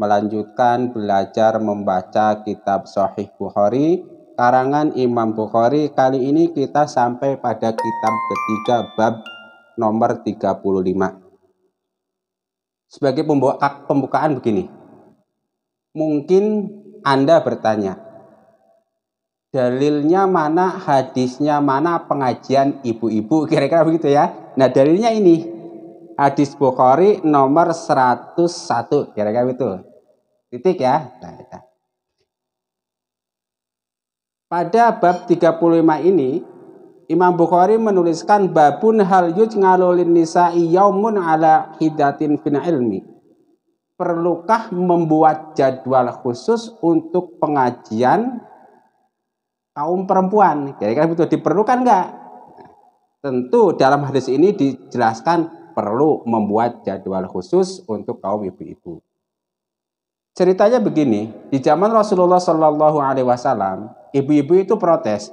melanjutkan belajar membaca kitab Sahih Bukhari karangan Imam Bukhari. Kali ini kita sampai pada kitab ketiga bab nomor 35. Sebagai pembuka, pembukaan begini. Mungkin Anda bertanya, dalilnya mana, hadisnya mana, pengajian ibu-ibu, kira-kira begitu ya. Nah dalilnya ini, hadis Bukhari nomor 101 kira-kira itu titik ya nah, kita. pada bab 35 ini Imam Bukhari menuliskan babun hal ngalulin nisa'i yaumun ala hidatin fina ilmi perlukah membuat jadwal khusus untuk pengajian kaum perempuan kira-kira itu diperlukan nggak nah, tentu dalam hadis ini dijelaskan perlu membuat jadwal khusus untuk kaum ibu-ibu. Ceritanya begini, di zaman Rasulullah Shallallahu Alaihi Wasallam, ibu-ibu itu protes.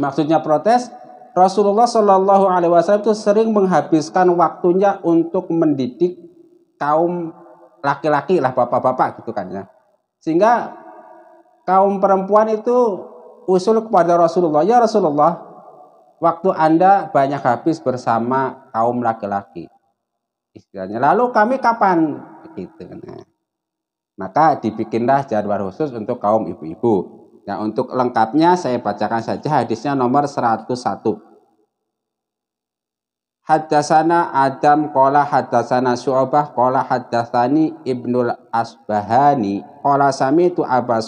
Maksudnya protes, Rasulullah Shallallahu Alaihi Wasallam itu sering menghabiskan waktunya untuk mendidik kaum laki-laki lah bapak-bapak gitu kan ya. Sehingga kaum perempuan itu usul kepada Rasulullah, ya Rasulullah, waktu Anda banyak habis bersama kaum laki-laki. Istilahnya. Lalu kami kapan? Gitu. Nah. Maka dibikinlah jadwal khusus untuk kaum ibu-ibu. Nah, untuk lengkapnya saya bacakan saja hadisnya nomor 101. Haddasana Adam kola haddasana Syu'bah kola haddasani Ibnul Asbahani kola sami tu Aba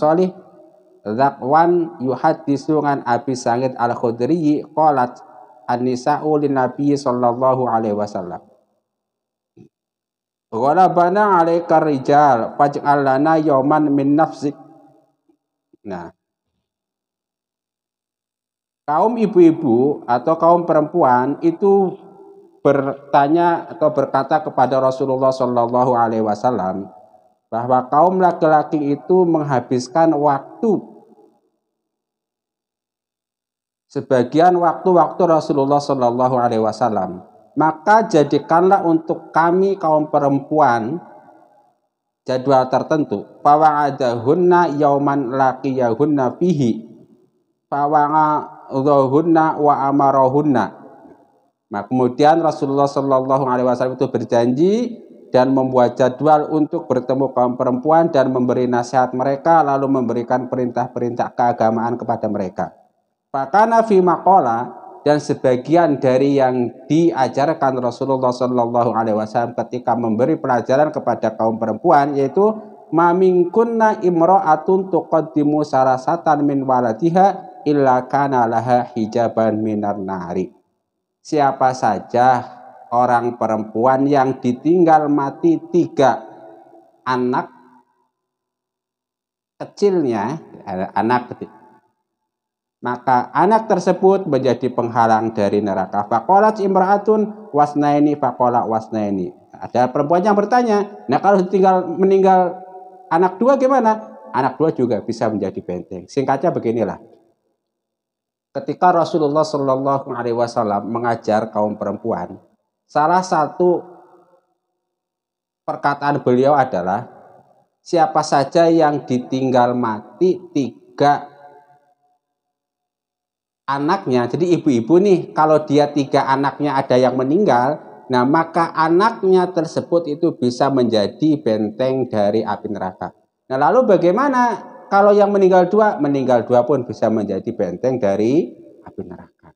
Zakwan yuhaddisu an Abi Sa'id Al-Khudri qalat An-nisa'u Nabi sallallahu alaihi wasallam. bana 'alaika rijal faj'al lana yawman min nafsik. Nah. Kaum ibu-ibu atau kaum perempuan itu bertanya atau berkata kepada Rasulullah sallallahu Alaihi Wasallam, bahwa kaum laki-laki itu menghabiskan waktu sebagian waktu-waktu Rasulullah Shallallahu Alaihi Wasallam. Maka jadikanlah untuk kami kaum perempuan jadwal tertentu. bahwa ada Fawa'adahunna yauman yahunna fihi. Fawa'adahunna wa amarohunna Nah, kemudian Rasulullah Shallallahu Alaihi Wasallam itu berjanji dan membuat jadwal untuk bertemu kaum perempuan dan memberi nasihat mereka lalu memberikan perintah-perintah keagamaan kepada mereka. Fakana fi makola dan sebagian dari yang diajarkan Rasulullah Shallallahu Alaihi Wasallam ketika memberi pelajaran kepada kaum perempuan yaitu mamingkunna imro'atun tuqaddimu sarasatan min waladiha illa kana laha hijaban minar nari. Siapa saja orang perempuan yang ditinggal mati tiga anak kecilnya anak maka anak tersebut menjadi penghalang dari neraka. Fakolat imraatun wasnaini fakola wasnaini. Ada perempuan yang bertanya, nah kalau tinggal meninggal anak dua gimana? Anak dua juga bisa menjadi benteng. Singkatnya beginilah. Ketika Rasulullah Shallallahu Alaihi Wasallam mengajar kaum perempuan, Salah satu perkataan beliau adalah siapa saja yang ditinggal mati tiga anaknya. Jadi ibu-ibu nih kalau dia tiga anaknya ada yang meninggal, nah maka anaknya tersebut itu bisa menjadi benteng dari api neraka. Nah lalu bagaimana kalau yang meninggal dua, meninggal dua pun bisa menjadi benteng dari api neraka.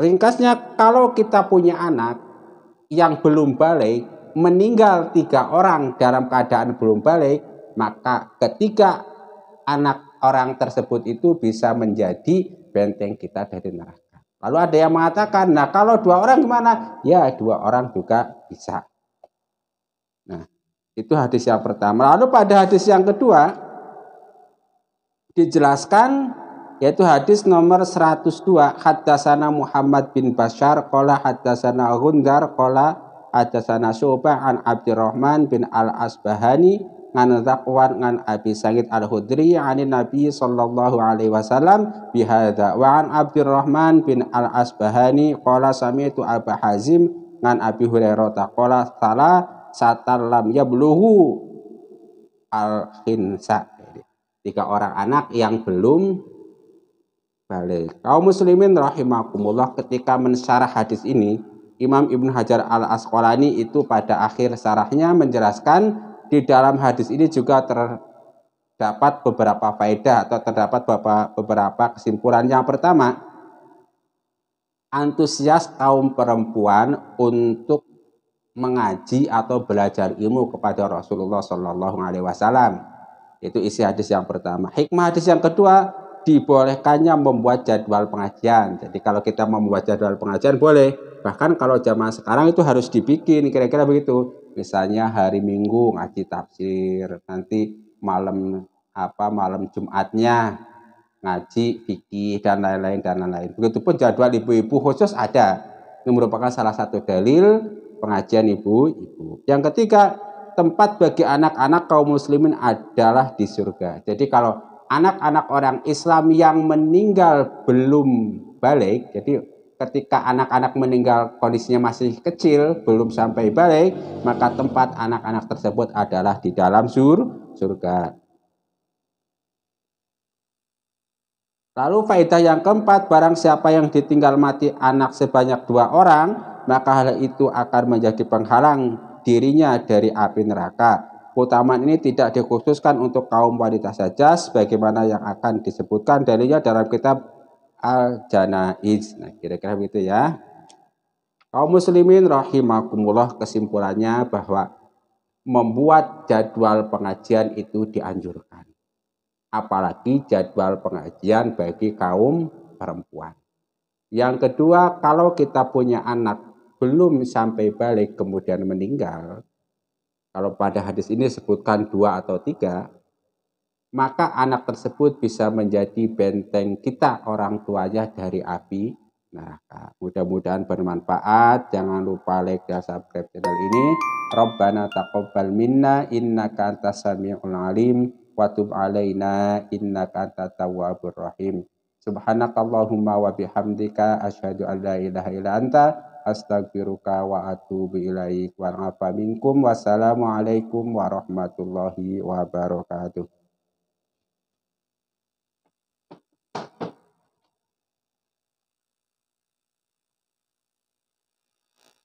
Ringkasnya kalau kita punya anak yang belum balik, meninggal tiga orang dalam keadaan belum balik, maka ketiga anak orang tersebut itu bisa menjadi benteng kita dari neraka. Lalu ada yang mengatakan, nah kalau dua orang gimana? Ya dua orang juga bisa. Nah itu hadis yang pertama. Lalu pada hadis yang kedua dijelaskan yaitu hadis nomor 102 hadasana Muhammad bin Bashar qala hadasana Gundar qala hadasana Syu'bah an Abdurrahman bin Al-Asbahani ngan Zakwan ngan Abi Sa'id Al-Hudri anin Nabi sallallahu alaihi wasallam bihadza wa an Abdurrahman bin Al-Asbahani qala sami'tu Abu Hazim ngan Abi Hurairah kola sala satar lam yabluhu al-khinsa tiga orang anak yang belum balik. Kaum muslimin rahimakumullah ketika mensyarah hadis ini, Imam ibn Hajar Al Asqalani itu pada akhir sarahnya menjelaskan di dalam hadis ini juga terdapat beberapa faedah atau terdapat beberapa kesimpulan. Yang pertama, antusias kaum perempuan untuk mengaji atau belajar ilmu kepada Rasulullah Shallallahu Alaihi Wasallam. Itu isi hadis yang pertama. Hikmah hadis yang kedua, dibolehkannya membuat jadwal pengajian. Jadi kalau kita mau membuat jadwal pengajian boleh. Bahkan kalau zaman sekarang itu harus dibikin kira-kira begitu. Misalnya hari Minggu ngaji tafsir, nanti malam apa malam Jumatnya ngaji fikih dan lain-lain dan lain-lain. Begitupun jadwal ibu-ibu khusus ada. Ini merupakan salah satu dalil pengajian ibu-ibu. Yang ketiga, tempat bagi anak-anak kaum muslimin adalah di surga. Jadi kalau anak-anak orang Islam yang meninggal belum balik, jadi ketika anak-anak meninggal kondisinya masih kecil, belum sampai balik, maka tempat anak-anak tersebut adalah di dalam sur surga. Lalu faedah yang keempat, barang siapa yang ditinggal mati anak sebanyak dua orang, maka hal itu akan menjadi penghalang dirinya dari api neraka keutamaan ini tidak dikhususkan untuk kaum wanita saja sebagaimana yang akan disebutkan dalilnya dalam kitab Al-Janaiz. Nah, kira-kira begitu ya. Kaum muslimin rahimakumullah kesimpulannya bahwa membuat jadwal pengajian itu dianjurkan. Apalagi jadwal pengajian bagi kaum perempuan. Yang kedua, kalau kita punya anak belum sampai balik kemudian meninggal, kalau pada hadis ini sebutkan dua atau tiga, maka anak tersebut bisa menjadi benteng kita orang tuanya dari api neraka. Mudah-mudahan bermanfaat. Jangan lupa like dan subscribe channel ini. Rabbana taqabbal minna innaka antas samiul alim wa tub alaina innaka antat tawwabur rahim. Subhanakallahumma wa bihamdika asyhadu an la ilaha illa anta astagfiruka wa atubu ilaik wa minkum alaikum warahmatullahi wabarakatuh